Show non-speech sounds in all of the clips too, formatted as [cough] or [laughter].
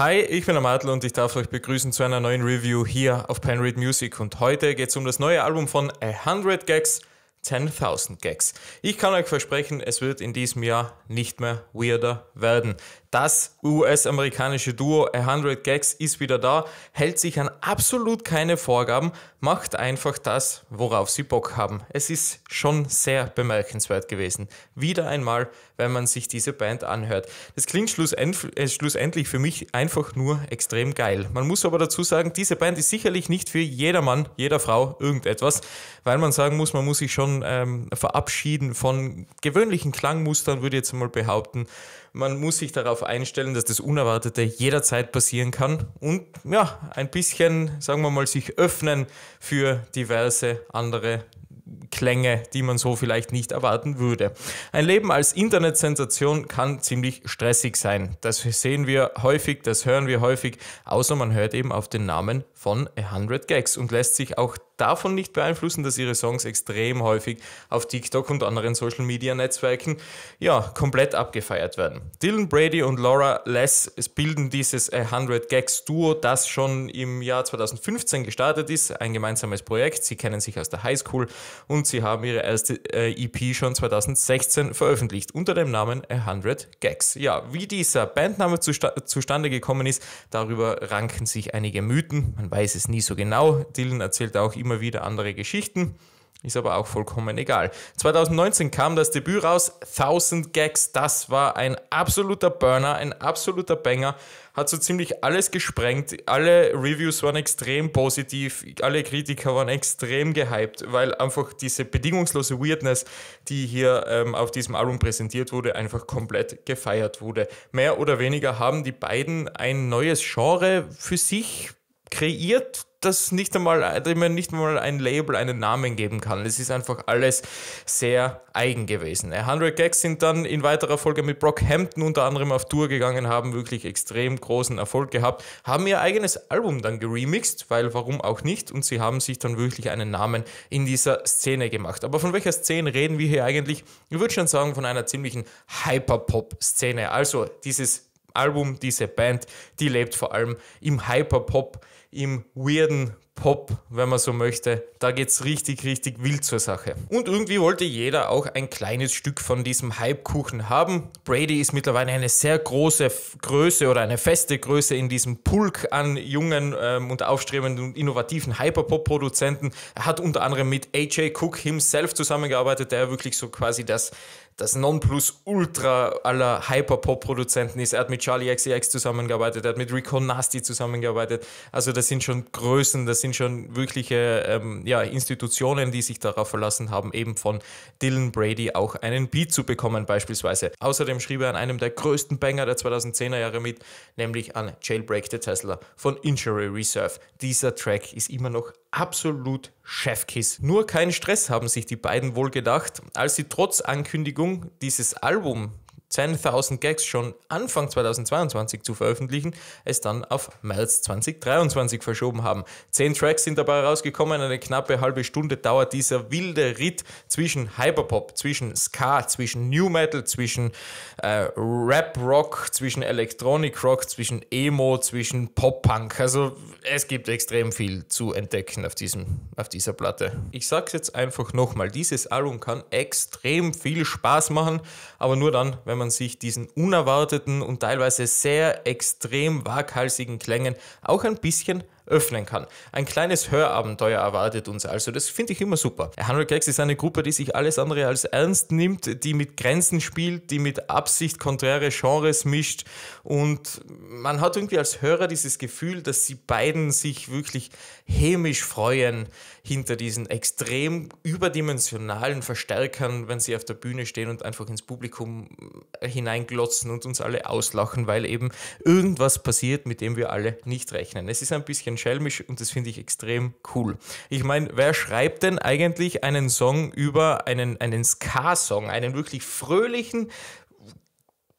Hi, ich bin der Martel und ich darf euch begrüßen zu einer neuen Review hier auf Penread Music. Und heute geht es um das neue Album von 100 Gags, 10.000 Gags. Ich kann euch versprechen, es wird in diesem Jahr nicht mehr weirder werden. Das US-amerikanische Duo 100 Gags ist wieder da, hält sich an absolut keine Vorgaben, macht einfach das, worauf sie Bock haben. Es ist schon sehr bemerkenswert gewesen. Wieder einmal, wenn man sich diese Band anhört. Das klingt äh, schlussendlich für mich einfach nur extrem geil. Man muss aber dazu sagen, diese Band ist sicherlich nicht für jedermann, jeder Frau irgendetwas, weil man sagen muss, man muss sich schon ähm, verabschieden von gewöhnlichen Klangmustern, würde ich jetzt mal behaupten man muss sich darauf einstellen, dass das Unerwartete jederzeit passieren kann und ja, ein bisschen, sagen wir mal, sich öffnen für diverse andere Klänge, die man so vielleicht nicht erwarten würde. Ein Leben als Internetsensation kann ziemlich stressig sein. Das sehen wir häufig, das hören wir häufig, außer man hört eben auf den Namen von 100 Gags und lässt sich auch davon nicht beeinflussen, dass ihre Songs extrem häufig auf TikTok und anderen Social Media Netzwerken ja, komplett abgefeiert werden. Dylan Brady und Laura Less bilden dieses 100 Gags Duo, das schon im Jahr 2015 gestartet ist, ein gemeinsames Projekt. Sie kennen sich aus der Highschool und sie haben ihre erste äh, EP schon 2016 veröffentlicht unter dem Namen 100 Gags. Ja, wie dieser Bandname zusta zustande gekommen ist, darüber ranken sich einige Mythen. Man weiß es nie so genau. Dylan erzählt auch immer wieder andere Geschichten. Ist aber auch vollkommen egal. 2019 kam das Debüt raus, 1000 Gags. Das war ein absoluter Burner, ein absoluter Banger. Hat so ziemlich alles gesprengt. Alle Reviews waren extrem positiv. Alle Kritiker waren extrem gehypt, weil einfach diese bedingungslose Weirdness, die hier ähm, auf diesem Album präsentiert wurde, einfach komplett gefeiert wurde. Mehr oder weniger haben die beiden ein neues Genre für sich kreiert, das nicht einmal, dem man nicht einmal ein Label, einen Namen geben kann. Es ist einfach alles sehr eigen gewesen. 100 äh, Gags sind dann in weiterer Folge mit Brock Hampton unter anderem auf Tour gegangen, haben wirklich extrem großen Erfolg gehabt, haben ihr eigenes Album dann geremixed, weil warum auch nicht, und sie haben sich dann wirklich einen Namen in dieser Szene gemacht. Aber von welcher Szene reden wir hier eigentlich? Ich würde schon sagen, von einer ziemlichen Hyperpop-Szene. Also dieses Album, diese Band, die lebt vor allem im Hyperpop, im weirden Pop, wenn man so möchte. Da geht es richtig, richtig wild zur Sache. Und irgendwie wollte jeder auch ein kleines Stück von diesem Hypekuchen haben. Brady ist mittlerweile eine sehr große Größe oder eine feste Größe in diesem Pulk an jungen ähm, und aufstrebenden und innovativen Hyperpop-Produzenten. Er hat unter anderem mit AJ Cook himself zusammengearbeitet, der wirklich so quasi das das Nonplusultra aller Hyper-Pop-Produzenten ist. Er hat mit Charlie XCX zusammengearbeitet, er hat mit Rico Nasty zusammengearbeitet. Also das sind schon Größen, das sind schon wirkliche ähm, ja, Institutionen, die sich darauf verlassen haben, eben von Dylan Brady auch einen Beat zu bekommen beispielsweise. Außerdem schrieb er an einem der größten Banger der 2010er Jahre mit, nämlich an Jailbreak the Tesla von Injury Reserve. Dieser Track ist immer noch absolut Chefkiss. Nur keinen Stress haben sich die beiden wohl gedacht, als sie trotz Ankündigung dieses Album 10.000 Gags schon Anfang 2022 zu veröffentlichen, es dann auf März 2023 verschoben haben. Zehn Tracks sind dabei rausgekommen, eine knappe halbe Stunde dauert dieser wilde Ritt zwischen Hyperpop, zwischen Ska, zwischen New Metal, zwischen äh, Rap-Rock, zwischen Electronic-Rock, zwischen Emo, zwischen Pop-Punk. Also es gibt extrem viel zu entdecken auf, diesem, auf dieser Platte. Ich sag's jetzt einfach nochmal, dieses Album kann extrem viel Spaß machen, aber nur dann, wenn man man sich diesen unerwarteten und teilweise sehr extrem waghalsigen Klängen auch ein bisschen öffnen kann. Ein kleines Hörabenteuer erwartet uns also. Das finde ich immer super. 100 Gags ist eine Gruppe, die sich alles andere als ernst nimmt, die mit Grenzen spielt, die mit Absicht konträre Genres mischt und man hat irgendwie als Hörer dieses Gefühl, dass sie beiden sich wirklich hämisch freuen hinter diesen extrem überdimensionalen Verstärkern, wenn sie auf der Bühne stehen und einfach ins Publikum hineinglotzen und uns alle auslachen, weil eben irgendwas passiert, mit dem wir alle nicht rechnen. Es ist ein bisschen schelmisch und das finde ich extrem cool. Ich meine, wer schreibt denn eigentlich einen Song über einen, einen Ska-Song, einen wirklich fröhlichen,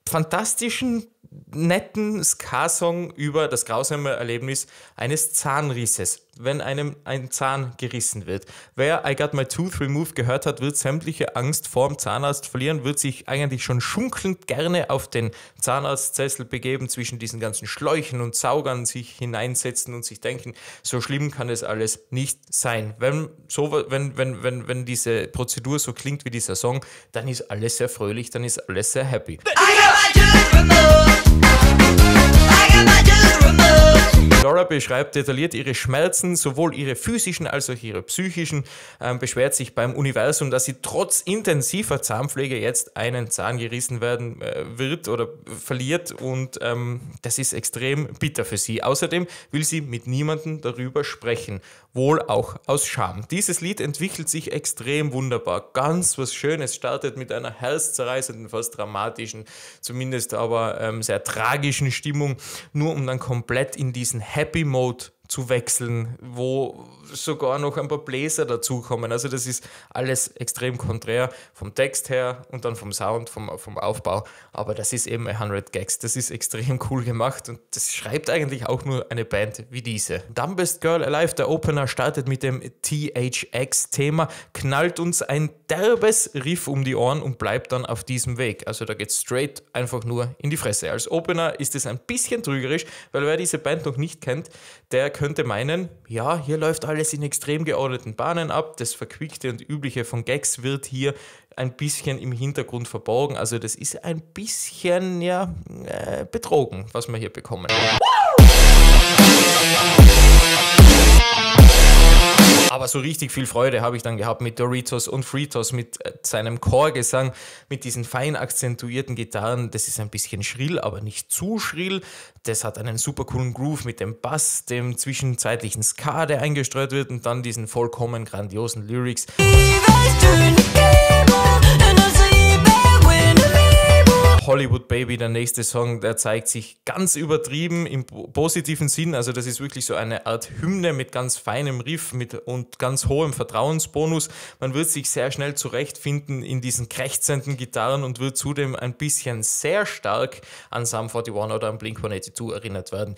fantastischen, netten Ska-Song über das grausame Erlebnis eines Zahnrisses? wenn einem ein Zahn gerissen wird. Wer I Got My Tooth Removed gehört hat, wird sämtliche Angst vorm Zahnarzt verlieren, wird sich eigentlich schon schunkelnd gerne auf den Zahnarztsessel begeben, zwischen diesen ganzen Schläuchen und Saugern sich hineinsetzen und sich denken, so schlimm kann es alles nicht sein. Wenn, so, wenn, wenn, wenn, wenn diese Prozedur so klingt wie dieser Song, dann ist alles sehr fröhlich, dann ist alles sehr happy. I got my tooth removed. I got my tooth Laura beschreibt detailliert ihre Schmerzen, sowohl ihre physischen als auch ihre psychischen, ähm, beschwert sich beim Universum, dass sie trotz intensiver Zahnpflege jetzt einen Zahn gerissen werden äh, wird oder verliert und ähm, das ist extrem bitter für sie. Außerdem will sie mit niemandem darüber sprechen, wohl auch aus Scham. Dieses Lied entwickelt sich extrem wunderbar, ganz was Schönes, startet mit einer herzzerreißenden, fast dramatischen, zumindest aber ähm, sehr tragischen Stimmung, nur um dann komplett in diesen happy mode zu wechseln, wo sogar noch ein paar Bläser dazukommen. Also das ist alles extrem konträr vom Text her und dann vom Sound, vom, vom Aufbau. Aber das ist eben 100 Gags. Das ist extrem [laughs] cool gemacht und das schreibt eigentlich auch nur eine Band wie diese. Dumbest Girl Alive, der Opener, startet mit dem THX-Thema, knallt uns ein derbes Riff um die Ohren und bleibt dann auf diesem Weg. Also da geht es straight einfach nur in die Fresse. Als Opener ist es ein bisschen trügerisch, weil wer diese Band noch nicht kennt, der kann könnte meinen, ja, hier läuft alles in extrem geordneten Bahnen ab, das Verquickte und Übliche von Gags wird hier ein bisschen im Hintergrund verborgen. Also das ist ein bisschen ja, äh, betrogen, was wir hier bekommen. [laughs] Aber so richtig viel Freude habe ich dann gehabt mit Doritos und Fritos, mit äh, seinem Chorgesang, mit diesen fein akzentuierten Gitarren. Das ist ein bisschen schrill, aber nicht zu schrill. Das hat einen super coolen Groove mit dem Bass, dem zwischenzeitlichen Ska, der eingestreut wird und dann diesen vollkommen grandiosen Lyrics. Wie weißt du, Hollywood Baby, der nächste Song, der zeigt sich ganz übertrieben im positiven Sinn. Also das ist wirklich so eine Art Hymne mit ganz feinem Riff mit und ganz hohem Vertrauensbonus. Man wird sich sehr schnell zurechtfinden in diesen krächzenden Gitarren und wird zudem ein bisschen sehr stark an Sam 41 oder an Blink 182 erinnert werden.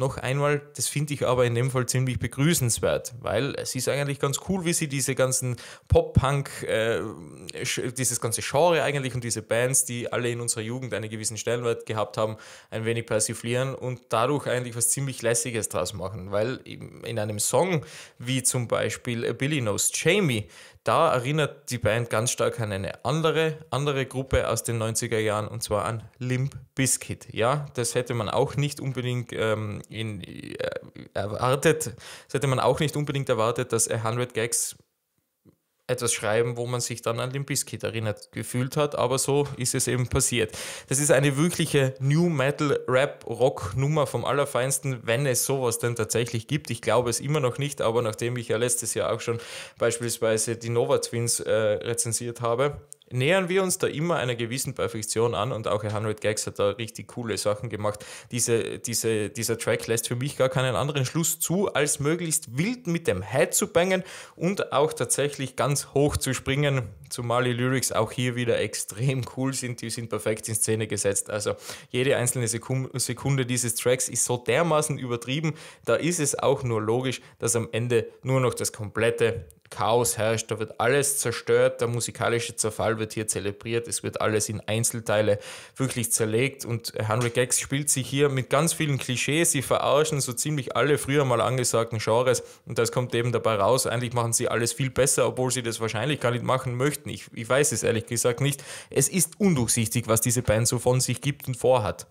Noch einmal, das finde ich aber in dem Fall ziemlich begrüßenswert, weil es ist eigentlich ganz cool, wie sie diese ganzen Pop-Punk, äh, dieses ganze Genre eigentlich und diese Bands, die alle in unserer Jugend einen gewissen Stellenwert gehabt haben, ein wenig persiflieren und dadurch eigentlich was ziemlich Lässiges draus machen, weil in einem Song wie zum Beispiel Billy Knows Jamie, da erinnert die Band ganz stark an eine andere, andere Gruppe aus den 90er Jahren und zwar an Limp Bizkit. Ja, das hätte man auch nicht unbedingt ähm, in, äh, erwartet. Das hätte man auch nicht unbedingt erwartet, dass 100 Gags etwas schreiben, wo man sich dann an den Biscuit erinnert gefühlt hat, aber so ist es eben passiert. Das ist eine wirkliche New Metal Rap Rock Nummer vom Allerfeinsten, wenn es sowas denn tatsächlich gibt. Ich glaube es immer noch nicht, aber nachdem ich ja letztes Jahr auch schon beispielsweise die Nova Twins äh, rezensiert habe, nähern wir uns da immer einer gewissen Perfektion an und auch Herr 100 Gags hat da richtig coole Sachen gemacht. Diese, diese, dieser Track lässt für mich gar keinen anderen Schluss zu, als möglichst wild mit dem Head zu bangen und auch tatsächlich ganz hoch zu springen, zumal die Lyrics auch hier wieder extrem cool sind, die sind perfekt in Szene gesetzt. Also jede einzelne Sekunde dieses Tracks ist so dermaßen übertrieben, da ist es auch nur logisch, dass am Ende nur noch das komplette Chaos herrscht, da wird alles zerstört, der musikalische Zerfall wird hier zelebriert, es wird alles in Einzelteile wirklich zerlegt und Henry Gags spielt sich hier mit ganz vielen Klischees, sie verarschen so ziemlich alle früher mal angesagten Genres und das kommt eben dabei raus, eigentlich machen sie alles viel besser, obwohl sie das wahrscheinlich gar nicht machen möchten. Ich, ich weiß es ehrlich gesagt nicht. Es ist undurchsichtig, was diese Band so von sich gibt und vorhat.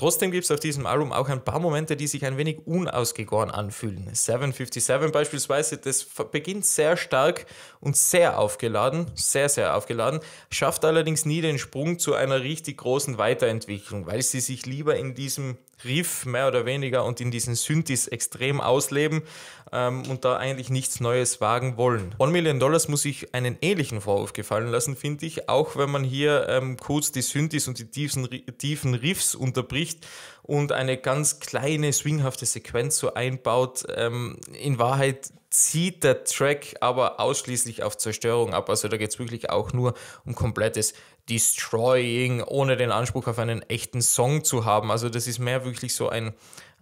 Trotzdem gibt es auf diesem Album auch ein paar Momente, die sich ein wenig unausgegoren anfühlen. 757 beispielsweise, das beginnt sehr stark und sehr aufgeladen, sehr, sehr aufgeladen, schafft allerdings nie den Sprung zu einer richtig großen Weiterentwicklung, weil sie sich lieber in diesem Riff mehr oder weniger und in diesen Synthis extrem ausleben ähm, und da eigentlich nichts Neues wagen wollen. One Million Dollars muss ich einen ähnlichen Vorwurf gefallen lassen, finde ich, auch wenn man hier ähm, kurz die Synthis und die tiefen, tiefen Riffs unterbricht und eine ganz kleine swinghafte Sequenz so einbaut. Ähm, in Wahrheit zieht der Track aber ausschließlich auf Zerstörung ab. Also da geht es wirklich auch nur um komplettes Destroying, ohne den Anspruch auf einen echten Song zu haben. Also das ist mehr wirklich so ein,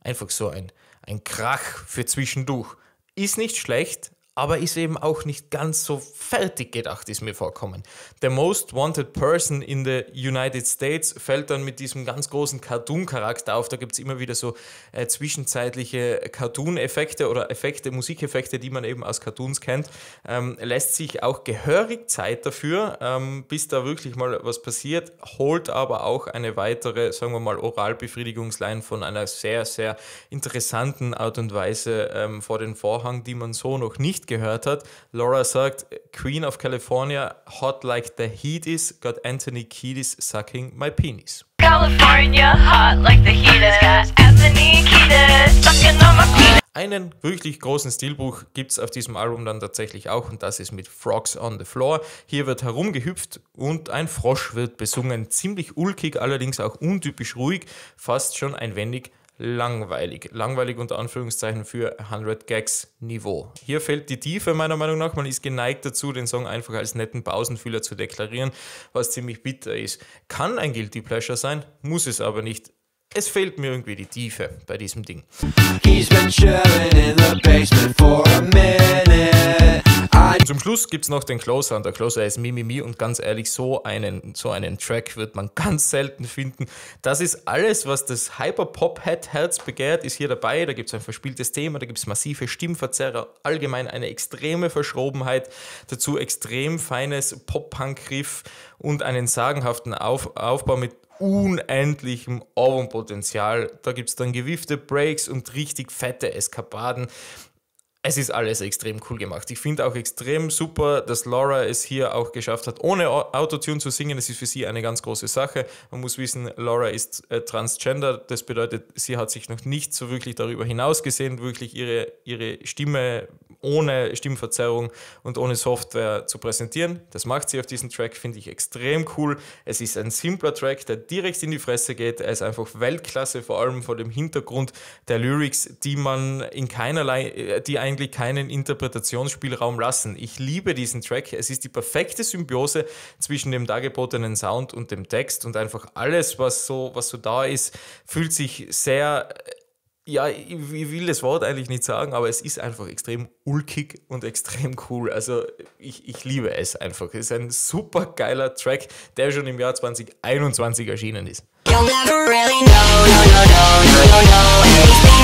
einfach so ein, ein Krach für zwischendurch. Ist nicht schlecht, aber ist eben auch nicht ganz so fertig gedacht, ist mir vorkommen. The Most Wanted Person in the United States fällt dann mit diesem ganz großen Cartoon-Charakter auf. Da gibt es immer wieder so äh, zwischenzeitliche Cartoon-Effekte oder Effekte, Musikeffekte, die man eben aus Cartoons kennt. Ähm, lässt sich auch gehörig Zeit dafür, ähm, bis da wirklich mal was passiert, holt aber auch eine weitere, sagen wir mal, Oralbefriedigungsline von einer sehr, sehr interessanten Art und Weise ähm, vor den Vorhang, die man so noch nicht gehört hat. Laura sagt, Queen of California, hot like the heat is, got Anthony Kiedis sucking my penis. California, hot like the heat is, got Anthony Kiedis sucking on my penis. Einen wirklich großen Stilbuch gibt es auf diesem Album dann tatsächlich auch und das ist mit Frogs on the Floor. Hier wird herumgehüpft und ein Frosch wird besungen. Ziemlich ulkig, allerdings auch untypisch ruhig, fast schon ein wenig langweilig. Langweilig unter Anführungszeichen für 100 Gags Niveau. Hier fällt die Tiefe meiner Meinung nach. Man ist geneigt dazu, den Song einfach als netten Pausenfühler zu deklarieren, was ziemlich bitter ist. Kann ein Guilty Pleasure sein, muss es aber nicht. Es fehlt mir irgendwie die Tiefe bei diesem Ding. He's been chilling in the basement for a minute. Nein. Zum Schluss gibt es noch den Closer und der Closer ist Mimimi und ganz ehrlich, so einen, so einen Track wird man [laughs] ganz selten finden. Das ist alles, was das hyper pop head herz begehrt, ist hier dabei. Da gibt es ein verspieltes Thema, da gibt es massive Stimmverzerrer, allgemein eine extreme Verschrobenheit, dazu extrem feines Pop-Punk-Griff und einen sagenhaften Auf Aufbau mit unendlichem Ohrenpotenzial. Da gibt es dann gewifte Breaks und richtig fette Eskapaden es ist alles extrem cool gemacht. Ich finde auch extrem super, dass Laura es hier auch geschafft hat, ohne Autotune zu singen. Das ist für sie eine ganz große Sache. Man muss wissen, Laura ist äh, transgender. Das bedeutet, sie hat sich noch nicht so wirklich darüber hinausgesehen, wirklich ihre, ihre Stimme ohne Stimmverzerrung und ohne Software zu präsentieren. Das macht sie auf diesem Track, finde ich extrem cool. Es ist ein simpler Track, der direkt in die Fresse geht. Er ist einfach Weltklasse, vor allem vor dem Hintergrund der Lyrics, die man in keinerlei, äh, die eigentlich keinen Interpretationsspielraum lassen. Ich liebe diesen Track. Es ist die perfekte Symbiose zwischen dem dargebotenen Sound und dem Text und einfach alles, was so, was so da ist, fühlt sich sehr äh, ja, ich, ich, will das Wort eigentlich nicht sagen, aber es ist einfach extrem ulkig und extrem cool. Also ich, ich liebe es einfach. Es ist ein super geiler Track, der schon im Jahr 2021 erschienen ist. You'll never really know, no, no, no, no, no, no, anything.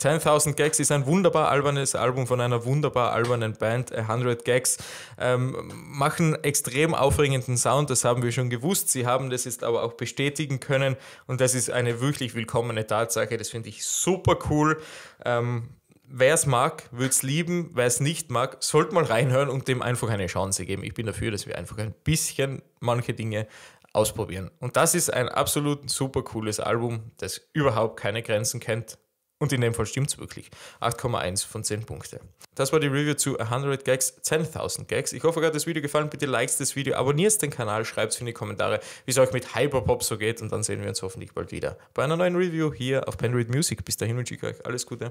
10.000 Gags ist ein wunderbar albernes Album von einer wunderbar albernen Band. 100 Gags ähm, machen extrem aufregenden Sound, das haben wir schon gewusst. Sie haben das jetzt aber auch bestätigen können und das ist eine wirklich willkommene Tatsache. Das finde ich super cool. Ähm, Wer es mag, wird es lieben. Wer es nicht mag, sollte mal reinhören und dem einfach eine Chance geben. Ich bin dafür, dass wir einfach ein bisschen manche Dinge ausprobieren. Und das ist ein absolut super cooles Album, das überhaupt keine Grenzen kennt und in dem Fall stimmt es wirklich. 8,1 von 10 Punkte. Das war die Review zu 100 Gags, 10.000 Gags. Ich hoffe, euch hat das Video gefallen. Bitte likes das Video, abonniert den Kanal, schreibt es in die Kommentare, wie es euch mit Hyperpop so geht. Und dann sehen wir uns hoffentlich bald wieder bei einer neuen Review hier auf Penread Music. Bis dahin wünsche ich euch alles Gute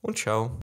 und ciao.